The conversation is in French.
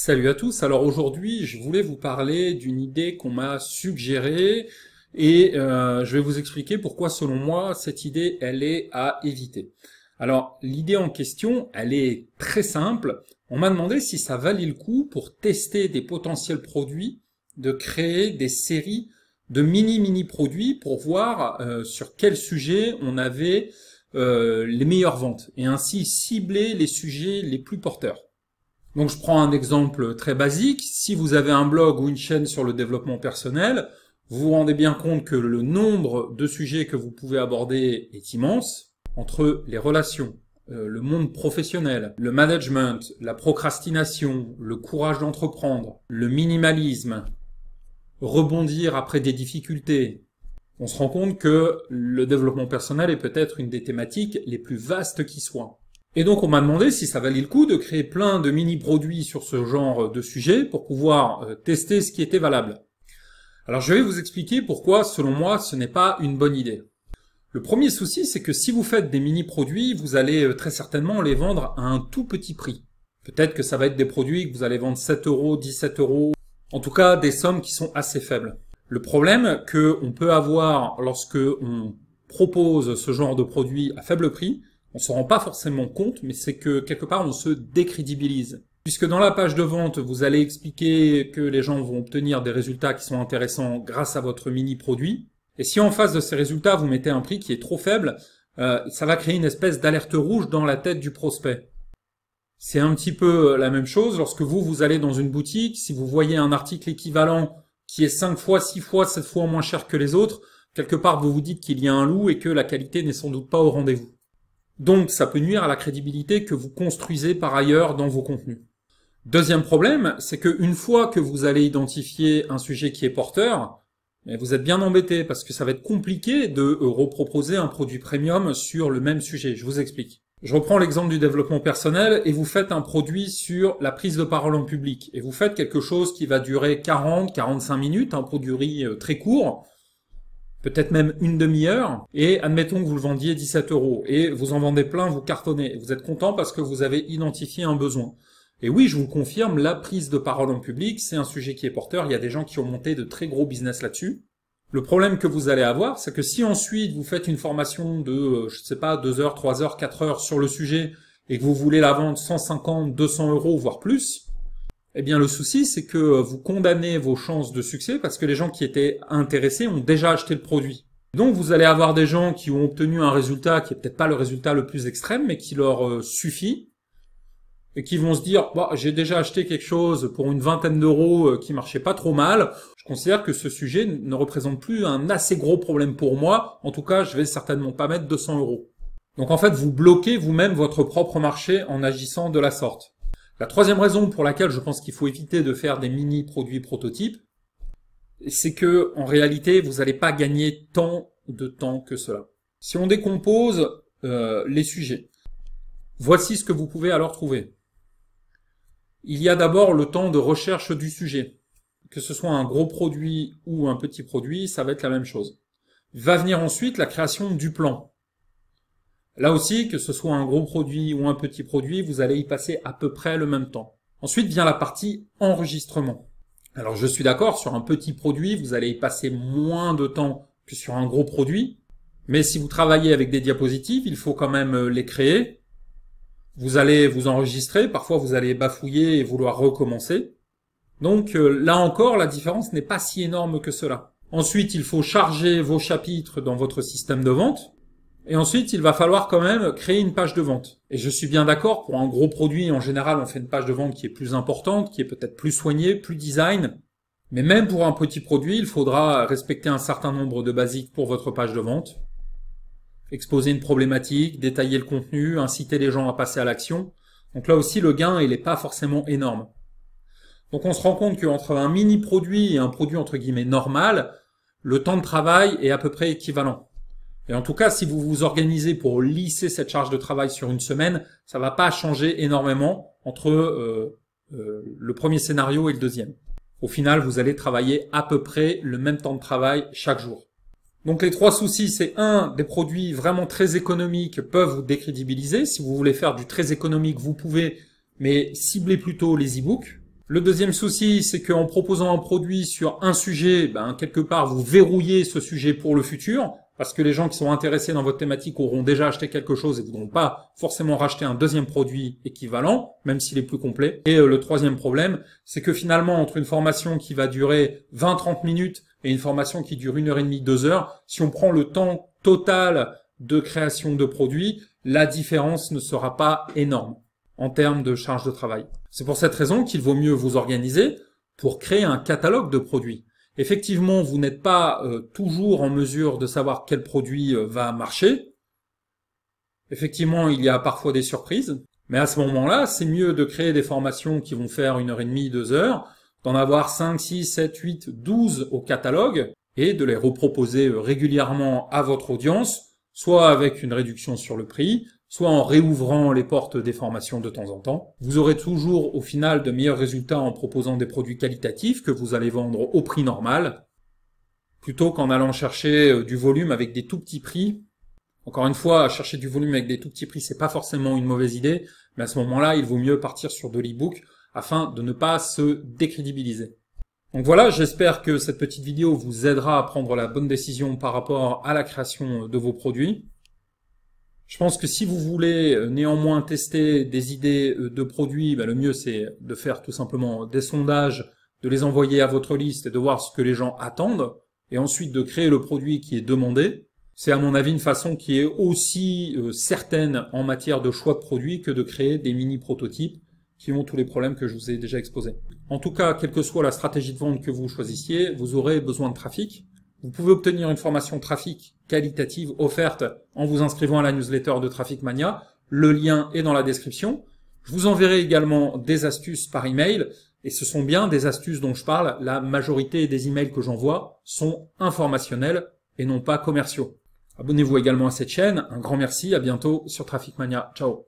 Salut à tous. Alors aujourd'hui, je voulais vous parler d'une idée qu'on m'a suggérée et euh, je vais vous expliquer pourquoi, selon moi, cette idée, elle est à éviter. Alors l'idée en question, elle est très simple. On m'a demandé si ça valait le coup pour tester des potentiels produits de créer des séries de mini-mini produits pour voir euh, sur quel sujet on avait euh, les meilleures ventes et ainsi cibler les sujets les plus porteurs. Donc je prends un exemple très basique. Si vous avez un blog ou une chaîne sur le développement personnel, vous vous rendez bien compte que le nombre de sujets que vous pouvez aborder est immense, entre les relations, euh, le monde professionnel, le management, la procrastination, le courage d'entreprendre, le minimalisme, rebondir après des difficultés. On se rend compte que le développement personnel est peut-être une des thématiques les plus vastes qui soient. Et donc on m'a demandé si ça valait le coup de créer plein de mini-produits sur ce genre de sujet pour pouvoir euh, tester ce qui était valable. Alors je vais vous expliquer pourquoi, selon moi, ce n'est pas une bonne idée. Le premier souci, c'est que si vous faites des mini-produits, vous allez euh, très certainement les vendre à un tout petit prix. Peut-être que ça va être des produits que vous allez vendre 7 euros, 17 euros, en tout cas des sommes qui sont assez faibles. Le problème que peut avoir lorsque on propose ce genre de produit à faible prix, on se rend pas forcément compte, mais c'est que quelque part on se décrédibilise. Puisque dans la page de vente, vous allez expliquer que les gens vont obtenir des résultats qui sont intéressants grâce à votre mini-produit. Et si en face de ces résultats, vous mettez un prix qui est trop faible, euh, ça va créer une espèce d'alerte rouge dans la tête du prospect. C'est un petit peu euh, la même chose lorsque vous, vous allez dans une boutique, si vous voyez un article équivalent qui est 5 fois, 6 fois, 7 fois moins cher que les autres, quelque part vous vous dites qu'il y a un loup et que la qualité n'est sans doute pas au rendez-vous. Donc ça peut nuire à la crédibilité que vous construisez par ailleurs dans vos contenus. Deuxième problème, c'est qu'une fois que vous allez identifier un sujet qui est porteur, eh, vous êtes bien embêté parce que ça va être compliqué de euh, reproposer un produit premium sur le même sujet. Je vous explique. Je reprends l'exemple du développement personnel et vous faites un produit sur la prise de parole en public et vous faites quelque chose qui va durer 40, 45 minutes, un hein, produit euh, très court peut-être même une demi-heure, et admettons que vous le vendiez 17 euros, et vous en vendez plein, vous cartonnez, vous êtes content parce que vous avez identifié un besoin. Et oui, je vous confirme, la prise de parole en public, c'est un sujet qui est porteur, il y a des gens qui ont monté de très gros business là-dessus. Le problème que vous allez avoir, c'est que si ensuite vous faites une formation de, euh, je sais pas, 2 heures, 3 heures, 4 heures sur le sujet, et que vous voulez la vendre 150, 200 euros, voire plus, eh bien le souci c'est que euh, vous condamnez vos chances de succès parce que les gens qui étaient intéressés ont déjà acheté le produit. Donc vous allez avoir des gens qui ont obtenu un résultat qui est peut-être pas le résultat le plus extrême mais qui leur euh, suffit et qui vont se dire bah, j'ai déjà acheté quelque chose pour une vingtaine d'euros euh, qui marchait pas trop mal. Je considère que ce sujet ne représente plus un assez gros problème pour moi. En tout cas, je vais certainement pas mettre 200 euros. Donc en fait, vous bloquez vous-même votre propre marché en agissant de la sorte. La troisième raison pour laquelle je pense qu'il faut éviter de faire des mini-produits prototypes, c'est que, en réalité, vous n'allez pas gagner tant de temps que cela. Si on décompose euh, les sujets, voici ce que vous pouvez alors trouver. Il y a d'abord le temps de recherche du sujet. Que ce soit un gros produit ou un petit produit, ça va être la même chose. Va venir ensuite la création du plan. Là aussi, que ce soit un gros produit ou un petit produit, vous allez y passer à peu près le même temps. Ensuite vient la partie enregistrement. Alors je suis d'accord, sur un petit produit, vous allez y passer moins de temps que sur un gros produit, mais si vous travaillez avec des diapositives, il faut quand même euh, les créer. Vous allez vous enregistrer, parfois vous allez bafouiller et vouloir recommencer. Donc euh, là encore, la différence n'est pas si énorme que cela. Ensuite, il faut charger vos chapitres dans votre système de vente. Et ensuite, il va falloir quand même créer une page de vente. Et je suis bien d'accord, pour un gros produit, en général, on fait une page de vente qui est plus importante, qui est peut-être plus soignée, plus design. Mais même pour un petit produit, il faudra respecter un certain nombre de basiques pour votre page de vente. Exposer une problématique, détailler le contenu, inciter les gens à passer à l'action. Donc là aussi, le gain, il n'est pas forcément énorme. Donc on se rend compte qu'entre un mini-produit et un produit entre guillemets normal, le temps de travail est à peu près équivalent. Et en tout cas, si vous vous organisez pour lisser cette charge de travail sur une semaine, ça ne va pas changer énormément entre euh, euh, le premier scénario et le deuxième. Au final, vous allez travailler à peu près le même temps de travail chaque jour. Donc les trois soucis, c'est un, des produits vraiment très économiques peuvent vous décrédibiliser. Si vous voulez faire du très économique, vous pouvez, mais ciblez plutôt les e-books. Le deuxième souci, c'est qu'en proposant un produit sur un sujet, ben, quelque part, vous verrouillez ce sujet pour le futur parce que les gens qui sont intéressés dans votre thématique auront déjà acheté quelque chose et ne voudront pas forcément racheter un deuxième produit équivalent, même s'il est plus complet. Et euh, le troisième problème, c'est que finalement, entre une formation qui va durer 20-30 minutes et une formation qui dure une heure et demie, deux heures, si on prend le temps total de création de produits, la différence ne sera pas énorme en termes de charge de travail. C'est pour cette raison qu'il vaut mieux vous organiser pour créer un catalogue de produits. Effectivement, vous n'êtes pas euh, toujours en mesure de savoir quel produit euh, va marcher. Effectivement, il y a parfois des surprises. Mais à ce moment-là, c'est mieux de créer des formations qui vont faire une heure et demie, deux heures, d'en avoir 5, 6, 7, 8, 12 au catalogue et de les reproposer euh, régulièrement à votre audience, soit avec une réduction sur le prix, soit en réouvrant les portes des formations de temps en temps. Vous aurez toujours au final de meilleurs résultats en proposant des produits qualitatifs que vous allez vendre au prix normal, plutôt qu'en allant chercher euh, du volume avec des tout petits prix. Encore une fois, chercher du volume avec des tout petits prix, c'est pas forcément une mauvaise idée, mais à ce moment-là, il vaut mieux partir sur de l'e-book afin de ne pas se décrédibiliser. Donc voilà, j'espère que cette petite vidéo vous aidera à prendre la bonne décision par rapport à la création de vos produits. Je pense que si vous voulez euh, néanmoins tester des idées euh, de produits, bah, le mieux c'est de faire tout simplement des sondages, de les envoyer à votre liste et de voir ce que les gens attendent, et ensuite de créer le produit qui est demandé. C'est à mon avis une façon qui est aussi euh, certaine en matière de choix de produits que de créer des mini prototypes qui ont tous les problèmes que je vous ai déjà exposés. En tout cas, quelle que soit la stratégie de vente que vous choisissiez, vous aurez besoin de trafic. Vous pouvez obtenir une formation trafic qualitative offerte en vous inscrivant à la newsletter de Traffic Mania. Le lien est dans la description. Je vous enverrai également des astuces par email. Et ce sont bien des astuces dont je parle. La majorité des emails que j'envoie sont informationnels et non pas commerciaux. Abonnez-vous également à cette chaîne. Un grand merci. À bientôt sur Traffic Mania. Ciao.